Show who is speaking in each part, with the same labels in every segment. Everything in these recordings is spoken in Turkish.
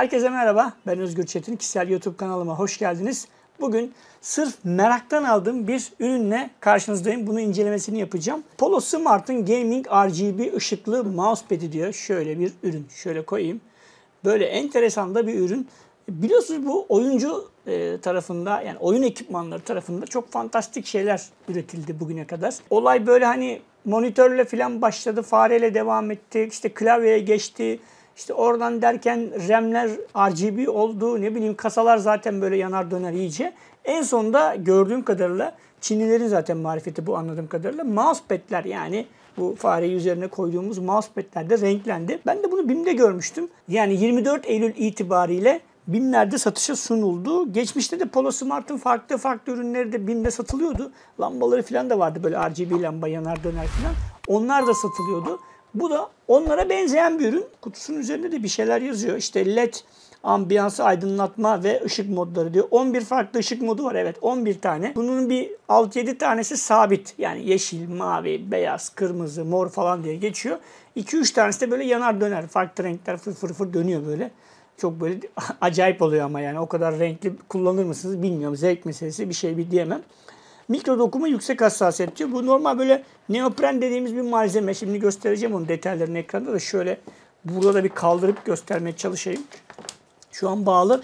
Speaker 1: Herkese merhaba, ben Özgür Çetin. Kişisel YouTube kanalıma hoş geldiniz. Bugün sırf meraktan aldığım bir ürünle karşınızdayım. Bunu incelemesini yapacağım. Polo Smart'ın Gaming RGB ışıklı mousepad'i diyor. Şöyle bir ürün. Şöyle koyayım. Böyle enteresan da bir ürün. Biliyorsunuz bu oyuncu e, tarafında yani oyun ekipmanları tarafında çok fantastik şeyler üretildi bugüne kadar. Olay böyle hani monitörle falan başladı, fareyle devam etti, işte klavyeye geçti, işte oradan derken remler RGB oldu. Ne bileyim kasalar zaten böyle yanar döner iyice. En sonunda gördüğüm kadarıyla Çinlilerin zaten marifeti bu anladığım kadarıyla. Mousepad'ler yani bu fareyi üzerine koyduğumuz mousepad'ler de renklendi. Ben de bunu BİM'de görmüştüm. Yani 24 Eylül itibariyle BİM'lerde satışa sunuldu. Geçmişte de Polo Smart'ın farklı farklı ürünleri de BİM'de satılıyordu. Lambaları falan da vardı böyle RGB lamba yanar döner falan. Onlar da satılıyordu. Bu da onlara benzeyen bir ürün. Kutusunun üzerinde de bir şeyler yazıyor. İşte LED ambiyansı aydınlatma ve ışık modları diyor. 11 farklı ışık modu var evet 11 tane. Bunun bir 6-7 tanesi sabit. Yani yeşil, mavi, beyaz, kırmızı, mor falan diye geçiyor. 2-3 tanesi de böyle yanar döner. Farklı renkler fır fır fır dönüyor böyle. Çok böyle acayip oluyor ama yani o kadar renkli kullanır mısınız bilmiyorum. Zevk meselesi bir şey bir diyemem. Mikro dokuma yüksek hassasiyet diyor. Bu normal böyle neopren dediğimiz bir malzeme. Şimdi göstereceğim onun detaylarını ekranda da şöyle burada da bir kaldırıp göstermeye çalışayım. Şu an bağlı.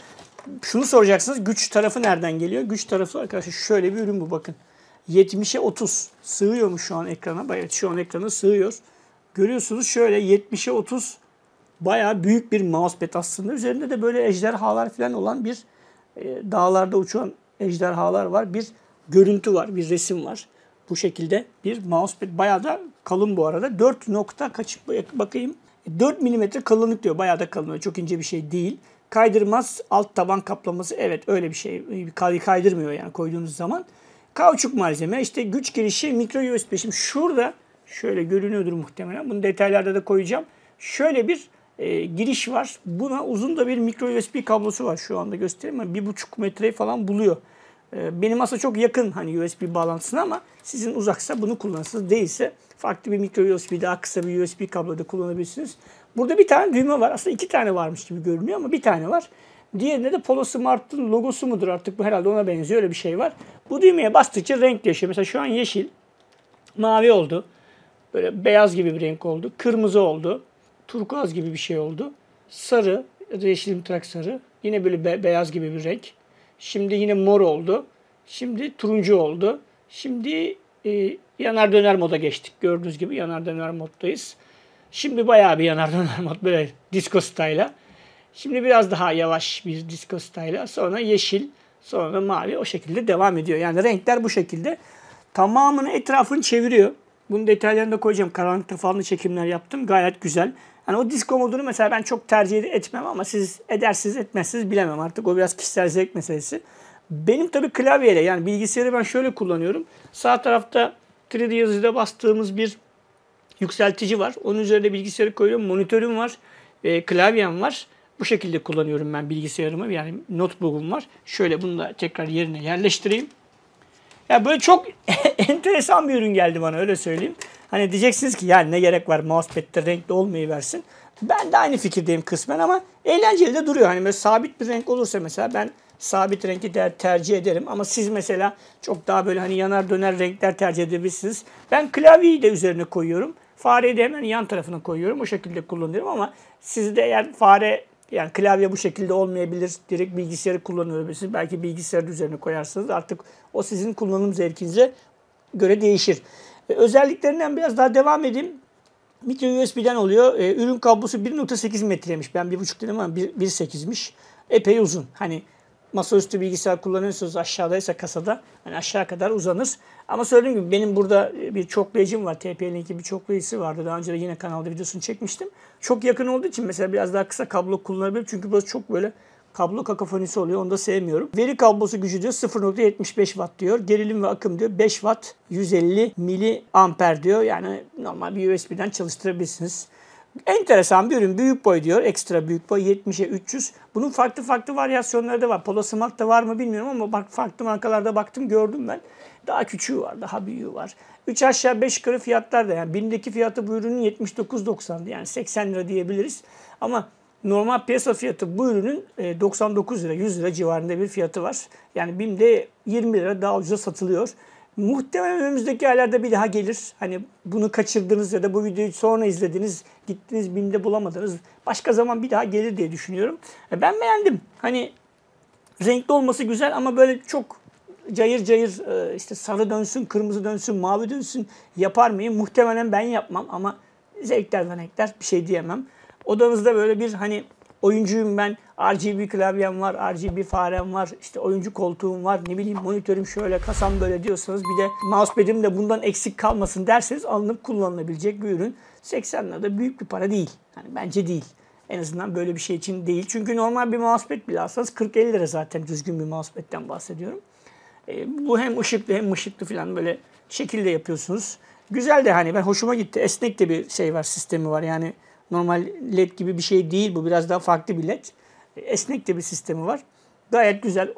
Speaker 1: Şunu soracaksınız güç tarafı nereden geliyor? Güç tarafı arkadaşlar şöyle bir ürün bu bakın. 70'e 30 sığıyor mu şu an ekrana? Evet şu an ekrana sığıyor. Görüyorsunuz şöyle 70'e 30 bayağı büyük bir mousepad aslında. Üzerinde de böyle ejderhalar falan olan bir e, dağlarda uçan ejderhalar var. Bir görüntü var, bir resim var. Bu şekilde bir mousepad bayağı da kalın bu arada. 4 nokta kaçıp bakayım. 4 mm kalınlık diyor. Bayağı da kalın. Çok ince bir şey değil. Kaydırmaz alt taban kaplaması. Evet öyle bir şey. Kaydırmıyor yani koyduğunuz zaman. Kauçuk malzeme. işte güç girişi mikro USB. Şimdi şurada şöyle görünüyordur muhtemelen. Bunu detaylarda da koyacağım. Şöyle bir e, giriş var. Buna uzun da bir mikro USB kablosu var. Şu anda göstereyim Bir buçuk metre falan buluyor. Ee, benim aslında çok yakın hani USB bağlantısına ama sizin uzaksa bunu kullanırsınız. Değilse farklı bir mikro USB daha kısa bir USB kabloda kullanabilirsiniz. Burada bir tane düğme var. Aslında iki tane varmış gibi görünüyor ama bir tane var. Diğerinde de Polo Smart'ın logosu mudur artık bu herhalde ona benziyor öyle bir şey var. Bu düğmeye bastıkça renk değişiyor. Mesela şu an yeşil, mavi oldu. Böyle beyaz gibi bir renk oldu. Kırmızı oldu. Turkuaz gibi bir şey oldu. Sarı, yeşil trak sarı. Yine böyle be beyaz gibi bir renk. Şimdi yine mor oldu. Şimdi turuncu oldu. Şimdi e, yanar döner moda geçtik. Gördüğünüz gibi yanar döner moddayız. Şimdi bayağı bir yanar döner mod böyle disco style'a. Şimdi biraz daha yavaş bir disco style'a. Sonra yeşil, sonra mavi o şekilde devam ediyor. Yani renkler bu şekilde. Tamamını etrafını çeviriyor. Bunun detaylarını da koyacağım. Karanlıkta falan çekimler yaptım. Gayet güzel. Hani o disk modunu mesela ben çok tercih etmem ama siz edersiniz etmezsiniz bilemem artık. O biraz kişisel zevk meselesi. Benim tabii klavyeyle yani bilgisayarı ben şöyle kullanıyorum. Sağ tarafta 3D yazıcıda bastığımız bir yükseltici var. Onun üzerine bilgisayarı koyuyorum. Monitörüm var. E, klavyem var. Bu şekilde kullanıyorum ben bilgisayarımı. Yani notebook'um var. Şöyle bunu da tekrar yerine yerleştireyim. Ya böyle çok enteresan bir ürün geldi bana öyle söyleyeyim. Hani diyeceksiniz ki yani ne gerek var mousepad'de renkli olmayı versin. Ben de aynı fikirdeyim kısmen ama eğlenceli de duruyor. Hani böyle sabit bir renk olursa mesela ben sabit rengi der, tercih ederim. Ama siz mesela çok daha böyle hani yanar döner renkler tercih edebilirsiniz. Ben klavyeyi de üzerine koyuyorum. Fareyi de hemen yan tarafına koyuyorum. O şekilde kullanıyorum ama sizde eğer fare yani klavye bu şekilde olmayabilir. Direkt bilgisayarı kullanabilirsiniz. Belki bilgisayarın üzerine koyarsınız. Artık o sizin kullanım zevkinize göre değişir özelliklerinden biraz daha devam edeyim. Micro USB'den oluyor. Ee, ürün kablosu 1.8 metreymiş. Ben 1.5 dedim ama 1.8'miş. Epey uzun. Hani masaüstü bilgisayar kullanıyorsunuz aşağıdaysa kasada hani aşağı kadar uzanır. Ama söylediğim gibi benim burada e, bir çoklayıcım var. tp linki bir çoklayıcısı vardı. Daha önce de yine kanalda videosunu çekmiştim. Çok yakın olduğu için mesela biraz daha kısa kablo kullanabilirim. Çünkü burası çok böyle kablo kakafonisi oluyor. Onu da sevmiyorum. Veri kablosu gücü diyor 0.75 watt diyor. Gerilim ve akım diyor 5 watt 150 mili amper diyor. Yani normal bir USB'den çalıştırabilirsiniz. Enteresan bir ürün. Büyük boy diyor. Ekstra büyük boy. 70'e 300. Bunun farklı farklı varyasyonları da var. Polo Smart'ta var mı bilmiyorum ama bak farklı markalarda baktım gördüm ben. Daha küçüğü var. Daha büyüğü var. 3 aşağı 5 yukarı fiyatlar da yani bindeki fiyatı bu ürünün 79.90'dı. Yani 80 lira diyebiliriz. Ama Normal piyasa fiyatı bu ürünün 99 e, lira, 100 lira civarında bir fiyatı var. Yani BİM'de 20 lira daha ucuza satılıyor. Muhtemelen önümüzdeki aylarda bir daha gelir. Hani bunu kaçırdınız ya da bu videoyu sonra izlediniz, gittiniz BİM'de bulamadınız. Başka zaman bir daha gelir diye düşünüyorum. E, ben beğendim. Hani renkli olması güzel ama böyle çok cayır cayır e, işte sarı dönsün, kırmızı dönsün, mavi dönsün yapar mıyım? Muhtemelen ben yapmam ama zevkler ve renkler bir şey diyemem. Odanızda böyle bir hani oyuncuyum ben, RGB klavyem var, RGB farem var, işte oyuncu koltuğum var, ne bileyim monitörüm şöyle, kasam böyle diyorsanız bir de mousepad'im de bundan eksik kalmasın derseniz alınıp kullanılabilecek bir ürün. 80 lira da büyük bir para değil. Yani bence değil. En azından böyle bir şey için değil. Çünkü normal bir mousepad bile alsanız 40-50 lira zaten düzgün bir mousepad'den bahsediyorum. E, bu hem ışıklı hem ışıklı falan böyle şekilde yapıyorsunuz. Güzel de hani ben hoşuma gitti. Esnek de bir şey var, sistemi var. Yani Normal led gibi bir şey değil bu. Biraz daha farklı bir led. Esnek de bir sistemi var. Gayet güzel.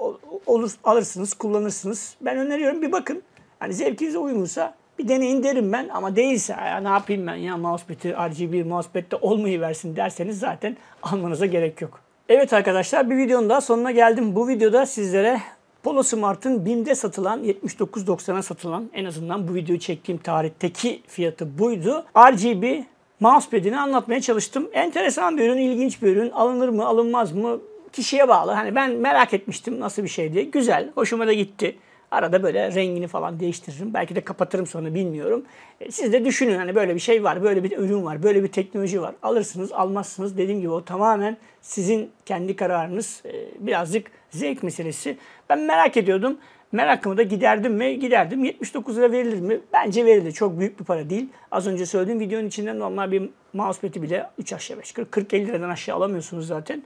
Speaker 1: Olur, alırsınız, kullanırsınız. Ben öneriyorum bir bakın. Hani zevkinize uygunsa bir deneyin derim ben ama değilse ya ne yapayım ben ya mousepad'i RGB mousepad'de olmayı versin derseniz zaten almanıza gerek yok. Evet arkadaşlar bir videonun daha sonuna geldim. Bu videoda sizlere Polo Smart'ın BİM'de satılan 79.90'a satılan en azından bu videoyu çektiğim tarihteki fiyatı buydu. RGB mousepad'ini anlatmaya çalıştım. Enteresan bir ürün, ilginç bir ürün. Alınır mı, alınmaz mı? Kişiye bağlı. Hani ben merak etmiştim nasıl bir şey diye. Güzel, hoşuma da gitti. Arada böyle rengini falan değiştiririm. Belki de kapatırım sonra bilmiyorum. E, siz de düşünün hani böyle bir şey var, böyle bir ürün var, böyle bir teknoloji var. Alırsınız, almazsınız. Dediğim gibi o tamamen sizin kendi kararınız. E, birazcık Zevk meselesi. Ben merak ediyordum. Merakımı da giderdim mi? Giderdim. 79 lira verilir mi? Bence verilir. Çok büyük bir para değil. Az önce söylediğim videonun içinde normal bir mousepad'i bile 3 aşağı 5 yukarı 40-50 liradan aşağı alamıyorsunuz zaten.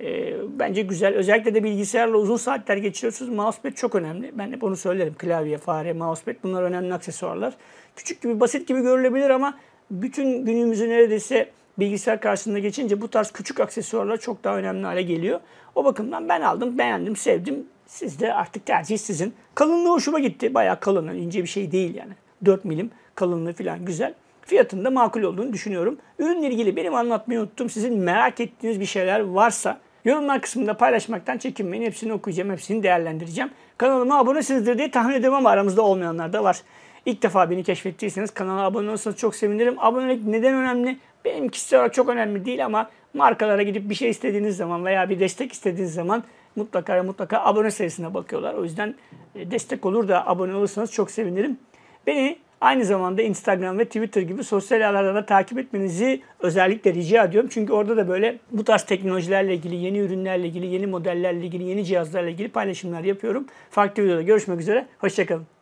Speaker 1: E, bence güzel. Özellikle de bilgisayarla uzun saatler geçiriyorsunuz. Mousepad çok önemli. Ben hep onu söylerim. Klavye, fare, mousepad bunlar önemli aksesuarlar. Küçük gibi, basit gibi görülebilir ama bütün günümüzü neredeyse bilgisayar karşısında geçince bu tarz küçük aksesuarlar çok daha önemli hale geliyor. O bakımdan ben aldım, beğendim, sevdim. Siz de artık tercih sizin. Kalınlığı hoşuma gitti. Bayağı kalın, hani ince bir şey değil yani. 4 milim kalınlığı falan güzel. Fiyatında makul olduğunu düşünüyorum. Ürünle ilgili benim anlatmayı unuttum. Sizin merak ettiğiniz bir şeyler varsa yorumlar kısmında paylaşmaktan çekinmeyin. Hepsini okuyacağım, hepsini değerlendireceğim. Kanalıma abonesinizdir diye tahmin ediyorum. ama aramızda olmayanlar da var. İlk defa beni keşfettiyseniz kanala abone olursanız çok sevinirim. Abonelik neden önemli? Benim kişisel olarak çok önemli değil ama markalara gidip bir şey istediğiniz zaman veya bir destek istediğiniz zaman mutlaka mutlaka abone sayısına bakıyorlar. O yüzden e, destek olur da abone olursanız çok sevinirim. Beni aynı zamanda Instagram ve Twitter gibi sosyal ağlarda takip etmenizi özellikle rica ediyorum. Çünkü orada da böyle bu tarz teknolojilerle ilgili, yeni ürünlerle ilgili, yeni modellerle ilgili, yeni cihazlarla ilgili paylaşımlar yapıyorum. Farklı videoda görüşmek üzere. Hoşçakalın.